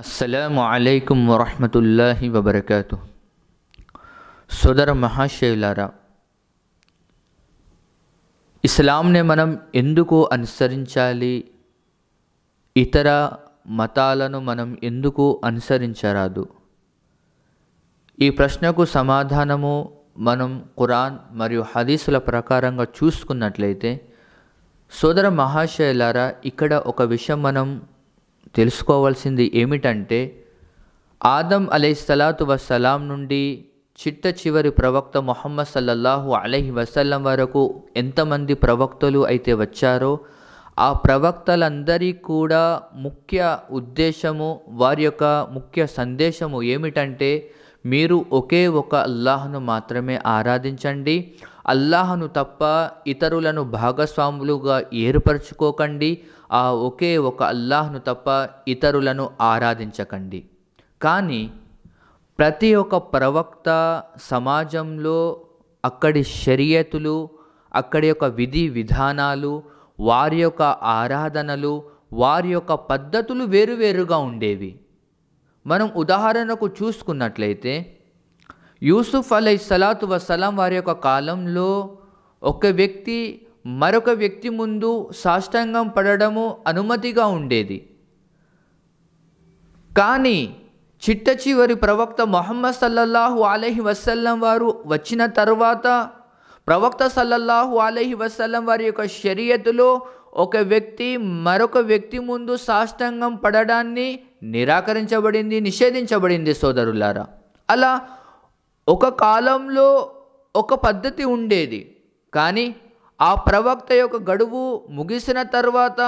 అస్సలం అలైకుం వరహమతుల్లాహి వబర్కాతు సోదర మహాశైలారా ఇస్లాంని మనం ఎందుకు అనుసరించాలి ఇతర మతాలను మనం ఎందుకు అనుసరించరాదు ఈ ప్రశ్నకు సమాధానము మనం ఖురాన్ మరియు హదీసుల ప్రకారంగా చూసుకున్నట్లయితే సోదర మహాశైలారా ఇక్కడ ఒక విషయం మనం తెలుసుకోవాల్సింది ఏమిటంటే ఆదం అలై సలాతు వసలాం నుండి చిట్ట చివరి ప్రవక్త మొహమ్మద్ సల్లల్లాహు అలహి వసల్లం వరకు ఎంతమంది ప్రవక్తలు అయితే వచ్చారో ఆ ప్రవక్తలందరి కూడా ముఖ్య ఉద్దేశము వారి యొక్క ముఖ్య సందేశము ఏమిటంటే మీరు ఒకే ఒక అల్లాహ్ను మాత్రమే ఆరాధించండి అల్లాహ్ను తప్ప ఇతరులను భాగస్వాములుగా ఏర్పరచుకోకండి ఆ ఒకే ఒక అల్లాహ్ను తప్ప ఇతరులను ఆరాధించకండి కానీ ప్రతి ఒక్క ప్రవక్త సమాజంలో అక్కడి షరియతులు అక్కడి యొక్క విధి విధానాలు వారి యొక్క ఆరాధనలు వారి యొక్క పద్ధతులు వేరువేరుగా ఉండేవి మనం ఉదాహరణకు చూసుకున్నట్లయితే యూసుఫ్ అలై సలాతు వసలాం వారి యొక్క కాలంలో ఒక వ్యక్తి మరొక వ్యక్తి ముందు సాష్టాంగం పడడము అనుమతిగా ఉండేది కానీ చిట్ట చివరి ప్రవక్త మొహమ్మద్ సల్లల్లాహు అలహి వసల్లం వారు వచ్చిన తర్వాత ప్రవక్త సల్లల్లాహు అలహి వసల్లం వారి యొక్క షరియతులో ఒక వ్యక్తి మరొక వ్యక్తి ముందు సాష్టాంగం పడడాన్ని నిరాకరించబడింది నిషేధించబడింది సోదరులారా అలా ఒక కాలంలో ఒక పద్ధతి ఉండేది కానీ ఆ ప్రవక్త యొక్క గడువు ముగిసిన తర్వాత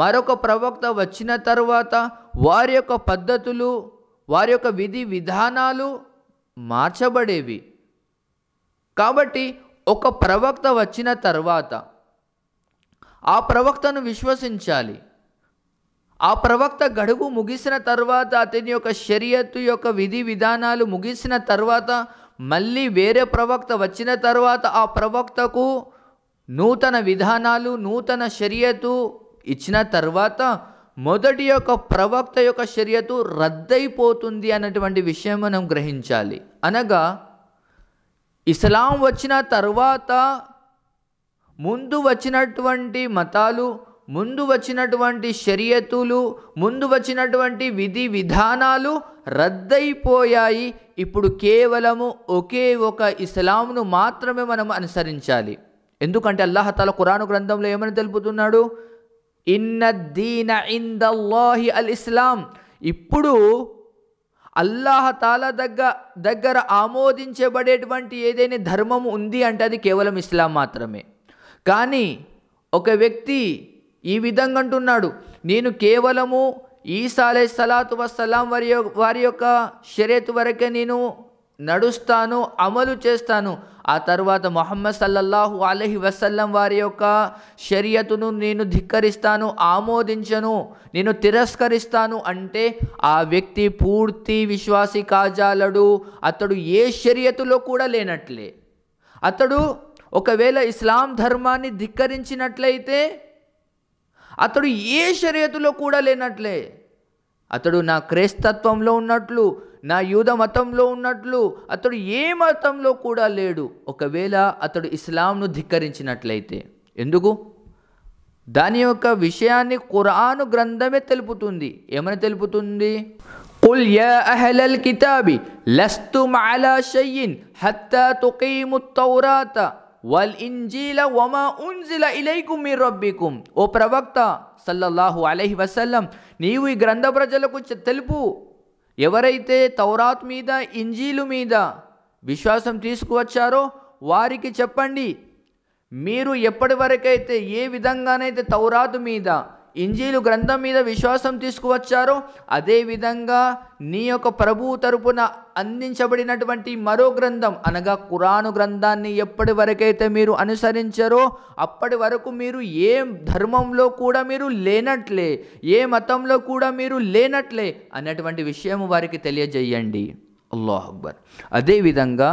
మరొక ప్రవక్త వచ్చిన తర్వాత వారి యొక్క పద్ధతులు వారి యొక్క విధి విధానాలు మార్చబడేవి కాబట్టి ఒక ప్రవక్త వచ్చిన తర్వాత ఆ ప్రవక్తను విశ్వసించాలి ఆ ప్రవక్త గడువు ముగిసిన తర్వాత అతని యొక్క శరియత్తు యొక్క విధి విధానాలు ముగిసిన తర్వాత మళ్ళీ వేరే ప్రవక్త వచ్చిన తర్వాత ఆ ప్రవక్తకు నూతన విధానాలు నూతన శర్యతు ఇచ్చిన తర్వాత మొదటి యొక్క ప్రవక్త యొక్క శర్యతు రద్దయిపోతుంది అన్నటువంటి విషయం మనం గ్రహించాలి అనగా ఇస్లాం వచ్చిన తర్వాత ముందు వచ్చినటువంటి మతాలు ముందు వచ్చినటువంటి శర్యతులు ముందు వచ్చినటువంటి విధి విధానాలు రద్దయిపోయాయి ఇప్పుడు కేవలము ఒకే ఒక ఇస్లాంను మాత్రమే మనం అనుసరించాలి ఎందుకంటే తల కురాను గ్రంథంలో ఏమని తెలుపుతున్నాడు ఇన్న దీన ఇన్ ఇందల్లాహి అల్ ఇస్లాం ఇప్పుడు అల్లాహతాల దగ్గ దగ్గర ఆమోదించబడేటువంటి ఏదైనా ధర్మం ఉంది అంటే అది కేవలం ఇస్లాం మాత్రమే కానీ ఒక వ్యక్తి ఈ విధంగా అంటున్నాడు నేను కేవలము ఈసా అలై సలాతు వసలాం వారి వారి యొక్క షరేతు వరకే నేను నడుస్తాను అమలు చేస్తాను ఆ తర్వాత మొహమ్మద్ సల్లల్లాహు అలహి వసల్లం వారి యొక్క షరియతును నేను ధిక్కరిస్తాను ఆమోదించను నేను తిరస్కరిస్తాను అంటే ఆ వ్యక్తి పూర్తి విశ్వాసి కాజాలడు అతడు ఏ షరియతులో కూడా లేనట్లే అతడు ఒకవేళ ఇస్లాం ధర్మాన్ని ధిక్కరించినట్లయితే అతడు ఏ షరియతులో కూడా లేనట్లే అతడు నా క్రైస్తత్వంలో ఉన్నట్లు నా యూద మతంలో ఉన్నట్లు అతడు ఏ మతంలో కూడా లేడు ఒకవేళ అతడు ఇస్లాంను ధిక్కరించినట్లయితే ఎందుకు దాని యొక్క విషయాన్ని ఖురాను గ్రంథమే తెలుపుతుంది ఏమని తెలుపుతుంది కుల్ యా అహ్లల్ కితాబి లస్తుమ్ అలా షయ్యిన్ హత్తా తుకీముత్ తౌరాత వల్ ఇంజీల వమా ఉంజిల ఇలైకు మీ రబ్బికుం ఓ ప్రవక్త సల్లల్లాహు అలహి వసల్లం నీవు ఈ గ్రంథ ప్రజలకు తెలుపు ఎవరైతే తౌరాత్ మీద ఇంజీలు మీద విశ్వాసం తీసుకువచ్చారో వారికి చెప్పండి మీరు ఎప్పటి వరకైతే ఏ విధంగానైతే తౌరాతు మీద ఇంజీలు గ్రంథం మీద విశ్వాసం తీసుకువచ్చారో అదేవిధంగా నీ యొక్క ప్రభువు తరపున అందించబడినటువంటి మరో గ్రంథం అనగా కురాను గ్రంథాన్ని ఎప్పటి వరకైతే మీరు అనుసరించారో అప్పటి వరకు మీరు ఏ ధర్మంలో కూడా మీరు లేనట్లే ఏ మతంలో కూడా మీరు లేనట్లే అనేటువంటి విషయం వారికి తెలియజేయండి అల్లాహ్ అక్బర్ అదేవిధంగా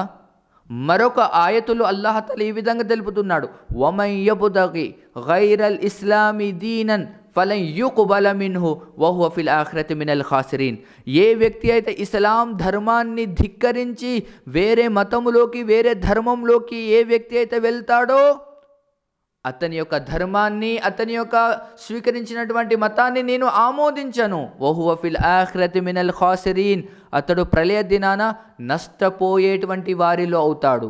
మరొక ఆయతులు అల్లాహతలు ఈ విధంగా తెలుపుతున్నాడు వమయ్యబుదగి గైరల్ ఇస్లామి దీనన్ ఫలం యుకుబల మిన్హు వహువ ఫిల్ ఆఖరతి మినల్ ఖాసిరీన్ ఏ వ్యక్తి అయితే ఇస్లాం ధర్మాన్ని ధిక్కరించి వేరే మతములోకి వేరే ధర్మంలోకి ఏ వ్యక్తి అయితే వెళ్తాడో అతని యొక్క ధర్మాన్ని అతని యొక్క స్వీకరించినటువంటి మతాన్ని నేను ఆమోదించను ఓహువ ఫిల్ ఆఖ్రతి మినల్ ఖాసిరీన్ అతడు ప్రళయ దినాన నష్టపోయేటువంటి వారిలో అవుతాడు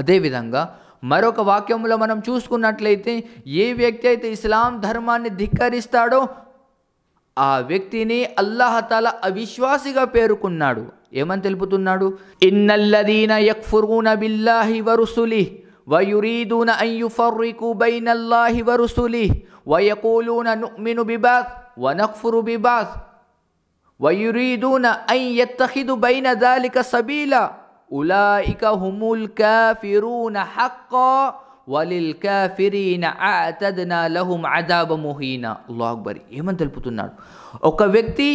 అదేవిధంగా మరొక వాక్యంలో మనం చూసుకున్నట్లయితే ఏ వ్యక్తి అయితే ఇస్లాం ధర్మాన్ని ధిక్కరిస్తాడో ఆ వ్యక్తిని అల్లాహతాల అవిశ్వాసిగా పేర్కొన్నాడు ఏమని తెలుపుతున్నాడు ఇన్నల్లదీన యక్ఫుర్గున బిల్లాహి వరుసులి వయురీదున అయ్యుఫర్రికు బైనల్లాహి వరుసులి వయకూలూన నుమిను బిబాస్ వనక్ఫురు బిబాస్ వయురీదున అయ్యత్తహిదు బైన దాలిక సబీలా ఉలాయిక హుముల్ కాఫిరూన హక్కో వలిల్ కాఫిరీన అతద్నా లహుం అదాబ ముహీన అల్లా అక్బర్ ఏమని తెలుపుతున్నాడు ఒక వ్యక్తి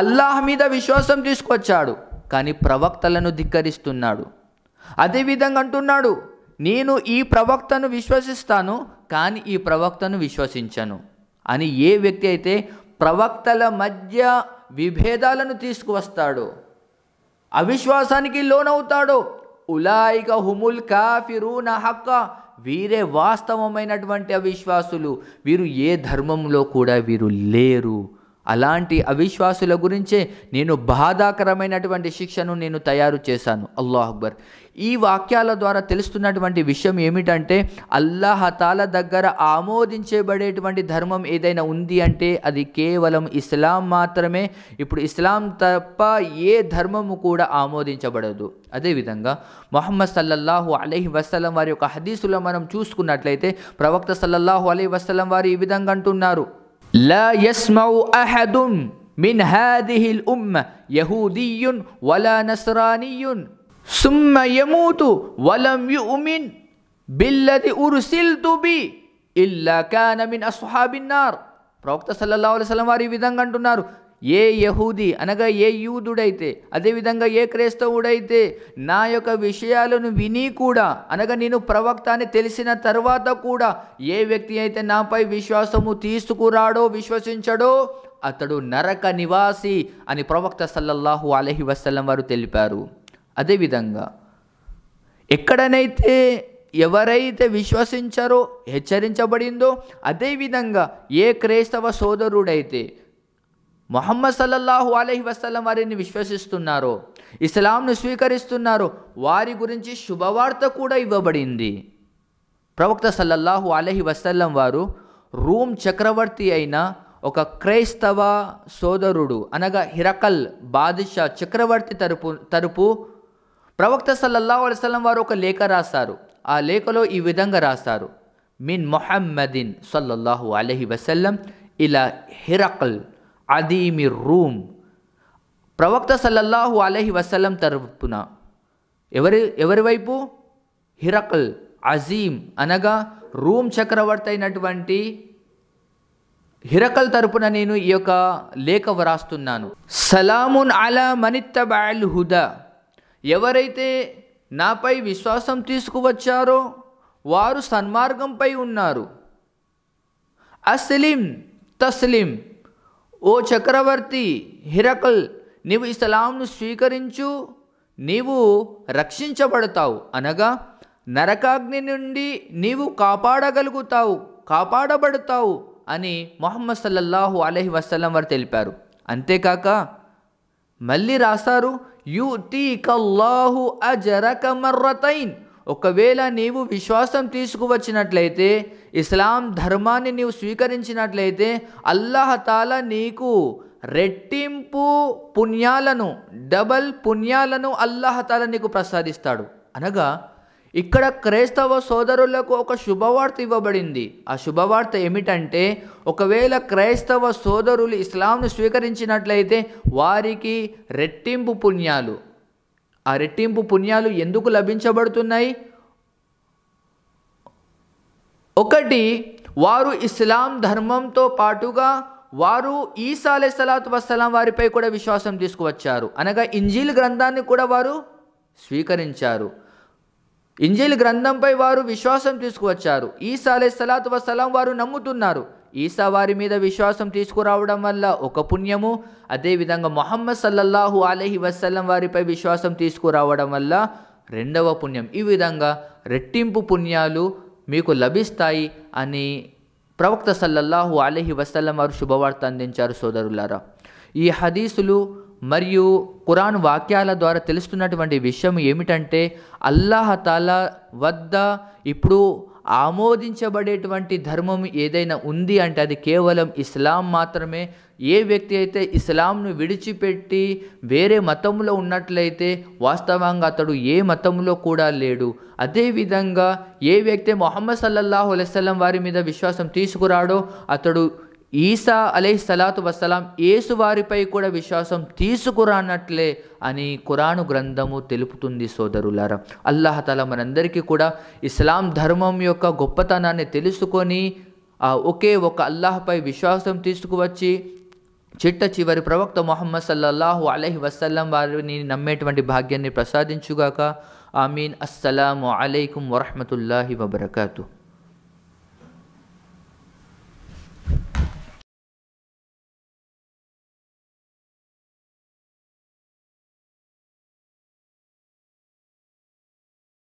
అల్లాహ్ మీద విశ్వాసం తీసుకొచ్చాడు కానీ ప్రవక్తలను ధిక్కరిస్తున్నాడు అదేవిధంగా అంటున్నాడు నేను ఈ ప్రవక్తను విశ్వసిస్తాను కానీ ఈ ప్రవక్తను విశ్వసించను అని ఏ వ్యక్తి అయితే ప్రవక్తల మధ్య విభేదాలను తీసుకువస్తాడో అవిశ్వాసానికి లోనవుతాడో ఉలాయిక హుముల్ కాఫిరూన హక్క వీరే వాస్తవమైనటువంటి అవిశ్వాసులు వీరు ఏ ధర్మంలో కూడా వీరు లేరు అలాంటి అవిశ్వాసుల గురించే నేను బాధాకరమైనటువంటి శిక్షను నేను తయారు చేశాను అల్లాహ్ అక్బర్ ఈ వాక్యాల ద్వారా తెలుస్తున్నటువంటి విషయం ఏమిటంటే అల్లాహతాల దగ్గర ఆమోదించబడేటువంటి ధర్మం ఏదైనా ఉంది అంటే అది కేవలం ఇస్లాం మాత్రమే ఇప్పుడు ఇస్లాం తప్ప ఏ ధర్మము కూడా ఆమోదించబడదు అదేవిధంగా మొహమ్మద్ సల్లల్లాహు అలహి వసలం వారి యొక్క హదీసులో మనం చూసుకున్నట్లయితే ప్రవక్త సల్లల్లాహు అలహి వసలం వారు ఈ విధంగా అంటున్నారు لا يسمع أحد من هذه الأمة يهودي ولا نصراني ثم يموت ولم يؤمن بالذي أرسلت به إلا كان من أصحاب النار ప్రవక్త సల్లల్లాహు అలైహి వసల్లం వారు విధంగా అంటున్నారు ఏ యహూది అనగా ఏ యూదుడైతే అదేవిధంగా ఏ క్రైస్తవుడైతే నా యొక్క విషయాలను విని కూడా అనగా నేను ప్రవక్త అని తెలిసిన తర్వాత కూడా ఏ వ్యక్తి అయితే నాపై విశ్వాసము తీసుకురాడో విశ్వసించడో అతడు నరక నివాసి అని ప్రవక్త సల్లల్లాహు అలహి వసల్లం వారు తెలిపారు అదేవిధంగా ఎక్కడనైతే ఎవరైతే విశ్వసించారో హెచ్చరించబడిందో అదేవిధంగా ఏ క్రైస్తవ సోదరుడైతే మొహమ్మద్ సల్లల్లాహు అలహి వసలం వారిని విశ్వసిస్తున్నారు ఇస్లాంను స్వీకరిస్తున్నారు వారి గురించి శుభవార్త కూడా ఇవ్వబడింది ప్రవక్త సల్లల్లాహు అలహి వసల్లం వారు రూమ్ చక్రవర్తి అయిన ఒక క్రైస్తవ సోదరుడు అనగా హిరకల్ బాదిషా చక్రవర్తి తరపు తరపు ప్రవక్త సల్లల్లాహు అలైస్లం వారు ఒక లేఖ రాశారు ఆ లేఖలో ఈ విధంగా రాశారు మిన్ మొహమ్మదిన్ సల్లల్లాహు అలహి వసల్లం ఇలా హిరకల్ అదీమి రూమ్ ప్రవక్త సల్లల్లాహు అలహి వసలం తరపున ఎవరి ఎవరి వైపు హిరకల్ అజీమ్ అనగా రూమ్ చక్రవర్తి అయినటువంటి హిరకల్ తరపున నేను ఈ యొక్క లేఖ వ్రాస్తున్నాను సలామున్ అలా మనిత్తబాయల్ హుదా ఎవరైతే నాపై విశ్వాసం తీసుకువచ్చారో వారు సన్మార్గంపై ఉన్నారు అస్లిం తస్లిం ఓ చక్రవర్తి హిరకల్ నీవు ఇస్లాంను స్వీకరించు నీవు రక్షించబడతావు అనగా నరకాగ్ని నుండి నీవు కాపాడగలుగుతావు కాపాడబడతావు అని మొహమ్మద్ సల్లల్లాహు అలహి వసలం వారు తెలిపారు అంతేకాక మళ్ళీ రాస్తారు తీ కల్లాహు అజరకమర్రతైన్ ఒకవేళ నీవు విశ్వాసం తీసుకువచ్చినట్లయితే ఇస్లాం ధర్మాన్ని నీవు స్వీకరించినట్లయితే అల్లహతాల నీకు రెట్టింపు పుణ్యాలను డబల్ పుణ్యాలను అల్లహతాల నీకు ప్రసాదిస్తాడు అనగా ఇక్కడ క్రైస్తవ సోదరులకు ఒక శుభవార్త ఇవ్వబడింది ఆ శుభవార్త ఏమిటంటే ఒకవేళ క్రైస్తవ సోదరులు ఇస్లాంను స్వీకరించినట్లయితే వారికి రెట్టింపు పుణ్యాలు ఆ రెట్టింపు పుణ్యాలు ఎందుకు లభించబడుతున్నాయి ఒకటి వారు ఇస్లాం ధర్మంతో పాటుగా వారు ఈసా సలాత్ వస్సలాం వారిపై కూడా విశ్వాసం తీసుకువచ్చారు అనగా ఇంజీల్ గ్రంథాన్ని కూడా వారు స్వీకరించారు ఇంజీల్ గ్రంథంపై వారు విశ్వాసం తీసుకువచ్చారు ఈసా అలెసలాతు వసలాం వారు నమ్ముతున్నారు ఈసా వారి మీద విశ్వాసం తీసుకురావడం వల్ల ఒక పుణ్యము అదేవిధంగా మొహమ్మద్ సల్లల్లాహు అలహి వసల్లం వారిపై విశ్వాసం తీసుకురావడం వల్ల రెండవ పుణ్యం ఈ విధంగా రెట్టింపు పుణ్యాలు మీకు లభిస్తాయి అని ప్రవక్త సల్లల్లాహు అలహి వసల్లం వారు శుభవార్త అందించారు సోదరులారా ఈ హదీసులు మరియు కురాన్ వాక్యాల ద్వారా తెలుస్తున్నటువంటి విషయం ఏమిటంటే అల్లాహతాల వద్ద ఇప్పుడు ఆమోదించబడేటువంటి ధర్మం ఏదైనా ఉంది అంటే అది కేవలం ఇస్లాం మాత్రమే ఏ వ్యక్తి అయితే ఇస్లాంను విడిచిపెట్టి వేరే మతంలో ఉన్నట్లయితే వాస్తవంగా అతడు ఏ మతంలో కూడా లేడు అదేవిధంగా ఏ వ్యక్తి మొహమ్మద్ సల్లల్లాహు అలెస్లం వారి మీద విశ్వాసం తీసుకురాడో అతడు ఈసా అలే సలాతు వసలాం ఏసువారిపై కూడా విశ్వాసం తీసుకురానట్లే అని కురాను గ్రంథము తెలుపుతుంది సోదరులారా అల్లాహతల మనందరికీ కూడా ఇస్లాం ధర్మం యొక్క గొప్పతనాన్ని తెలుసుకొని ఒకే ఒక అల్లాహపై విశ్వాసం తీసుకువచ్చి చిట్ట చివరి ప్రవక్త మొహమ్మద్ సల్లల్లాహు అలహి వసల్లం వారిని నమ్మేటువంటి భాగ్యాన్ని ప్రసాదించుగాక ఆమీన్ అస్సలం అలైకుం వరహమతుల్లాహి వబర్కతూ